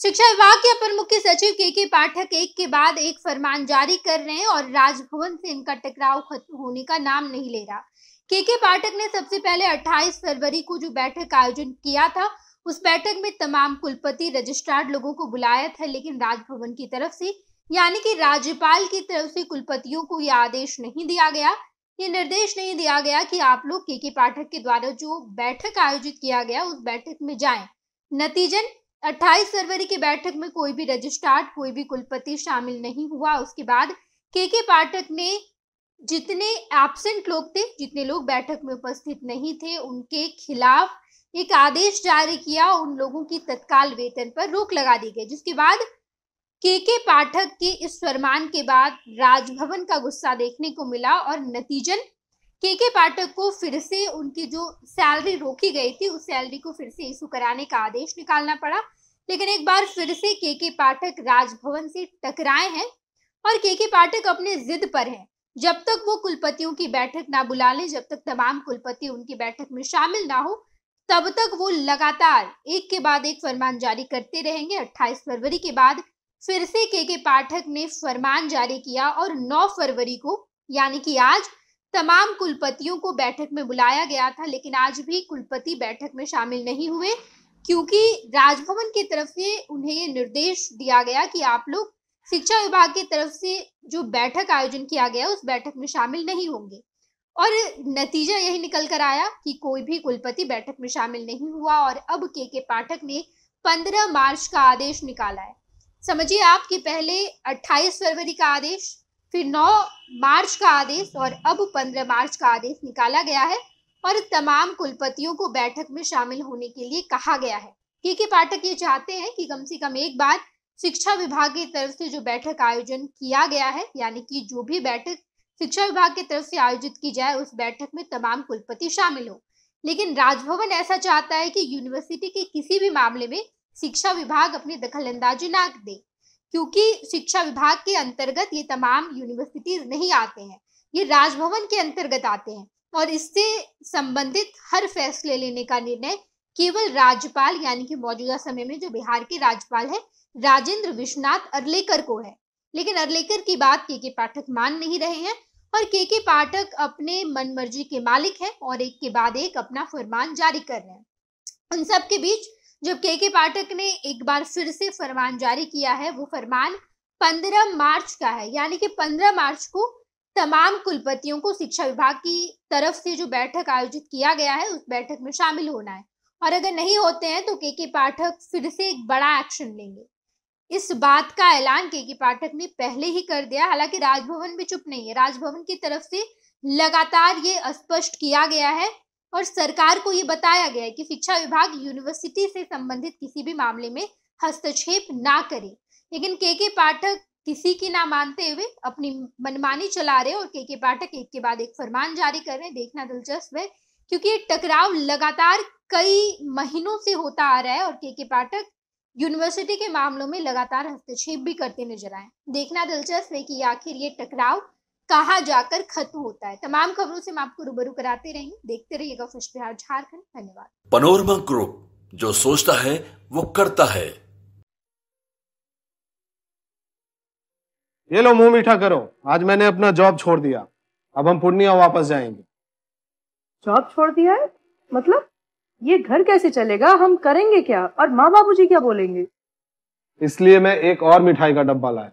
शिक्षा विभाग के अपर मुख्य सचिव के के पाठक एक के बाद एक फरमान जारी कर रहे हैं और राजभवन से इनका टकराव खत्म होने का नाम नहीं ले रहा के के पाठक ने सबसे पहले 28 फरवरी को जो बैठक आयोजन किया था उस बैठक में तमाम कुलपति रजिस्ट्रार लोगों को बुलाया था लेकिन राजभवन की तरफ से यानी कि राज्यपाल की तरफ से कुलपतियों को यह आदेश नहीं दिया गया ये निर्देश नहीं दिया गया कि आप लोग के के पाठक के द्वारा जो बैठक आयोजित किया गया उस बैठक में जाएं नतीजन 28 फरवरी की बैठक में कोई भी रजिस्ट्रार कोई भी कुलपति शामिल नहीं हुआ उसके बाद के के पाठक ने जितने एबसेंट लोग थे जितने लोग बैठक में उपस्थित नहीं थे उनके खिलाफ एक आदेश जारी किया उन लोगों की तत्काल वेतन पर रोक लगा दी गई जिसके बाद के के पाठक के इस फरमान के बाद राजभवन का गुस्सा देखने को मिला और नतीजन के के पाठक को फिर से उनकी जो सैलरी रोकी गई थी उस सैलरी को फिर से इशू कराने का आदेश निकालना पड़ा लेकिन एक बार फिर से के के पाठक राजभवन से टकराए हैं और के के पाठक अपने जिद पर हैं जब तक वो कुलपतियों की बैठक ना बुला लें जब तक तमाम कुलपति उनकी बैठक में शामिल ना हो तब तक वो लगातार एक के बाद एक फरमान जारी करते रहेंगे 28 फरवरी के बाद फिर से के के पाठक ने फरमान जारी किया और 9 फरवरी को यानी कि आज तमाम कुलपतियों को बैठक में बुलाया गया था लेकिन आज भी कुलपति बैठक में शामिल नहीं हुए क्योंकि राजभवन की तरफ से उन्हें ये निर्देश दिया गया कि आप लोग शिक्षा विभाग की तरफ से जो बैठक आयोजन किया गया उस बैठक में शामिल नहीं होंगे और नतीजा यही निकल कर आया कि कोई भी कुलपति बैठक में शामिल नहीं हुआ और अब के के पाठक ने 15 मार्च का आदेश निकाला है समझिए आपके पहले 28 फरवरी का आदेश फिर 9 मार्च का आदेश और अब 15 मार्च का आदेश निकाला गया है और तमाम कुलपतियों को बैठक में शामिल होने के लिए कहा गया है के के पाठक ये चाहते हैं कि कम से कम एक बार शिक्षा विभाग की तरफ से जो बैठक आयोजन किया गया है यानी कि जो भी बैठक शिक्षा विभाग की तरफ से आयोजित की जाए उस बैठक में तमाम कुलपति शामिल हो लेकिन राजभवन ऐसा चाहता है कि यूनिवर्सिटी के किसी भी मामले में शिक्षा विभाग अपनी दखल अंदाजी ना दे क्योंकि शिक्षा विभाग के अंतर्गत ये तमाम यूनिवर्सिटीज नहीं आते हैं ये राजभवन के अंतर्गत आते हैं और इससे संबंधित हर फैसले लेने का निर्णय केवल राज्यपाल यानी कि मौजूदा समय में जो बिहार के राज्यपाल है राजेंद्र विश्वनाथ अरलेकर को है लेकिन अरलेकर की बात के के पाठक मान नहीं रहे हैं और के के पाठक अपने मनमर्जी के मालिक हैं और एक के बाद एक अपना फरमान जारी कर रहे हैं उन सब के बीच जब के के पाठक ने एक बार फिर से फरमान जारी किया है वो फरमान 15 मार्च का है यानी कि 15 मार्च को तमाम कुलपतियों को शिक्षा विभाग की तरफ से जो बैठक आयोजित किया गया है उस बैठक में शामिल होना है और अगर नहीं होते हैं तो के के पाठक फिर से एक बड़ा एक्शन लेंगे इस बात का ऐलान के के पाठक ने पहले ही कर दिया हालांकि राजभवन भी चुप नहीं है राजभवन की तरफ से लगातार ये स्पष्ट किया गया है और सरकार को ये बताया गया है कि शिक्षा विभाग यूनिवर्सिटी से संबंधित किसी भी मामले में हस्तक्षेप ना करे लेकिन के के पाठक किसी की ना मानते हुए अपनी मनमानी चला रहे और के के पाठक एक के बाद एक फरमान जारी कर रहे हैं देखना दिलचस्प है क्योंकि ये टकराव लगातार कई महीनों से होता आ रहा है और के के पाठक यूनिवर्सिटी के मामलों में लगातार हस्तक्षेप भी करते नजर आए देखना दिलचस्प है कि आखिर ये टकराव कहा जाकर खत्म होता है तमाम खबरों से हम आपको रूबरू कराते रहेंगे देखते रहिएगा खुश बिहार झारखंड धन्यवाद पनोरमा ग्रुप जो सोचता है वो करता है ये लो मुंह मीठा करो आज मैंने अपना जॉब छोड़ दिया अब हम पूर्णिया वापस जाएंगे जॉब छोड़ दिया है मतलब ये घर कैसे चलेगा हम करेंगे क्या और माँ बाबू जी क्या बोलेंगे इसलिए मैं एक और मिठाई का डब्बा लाया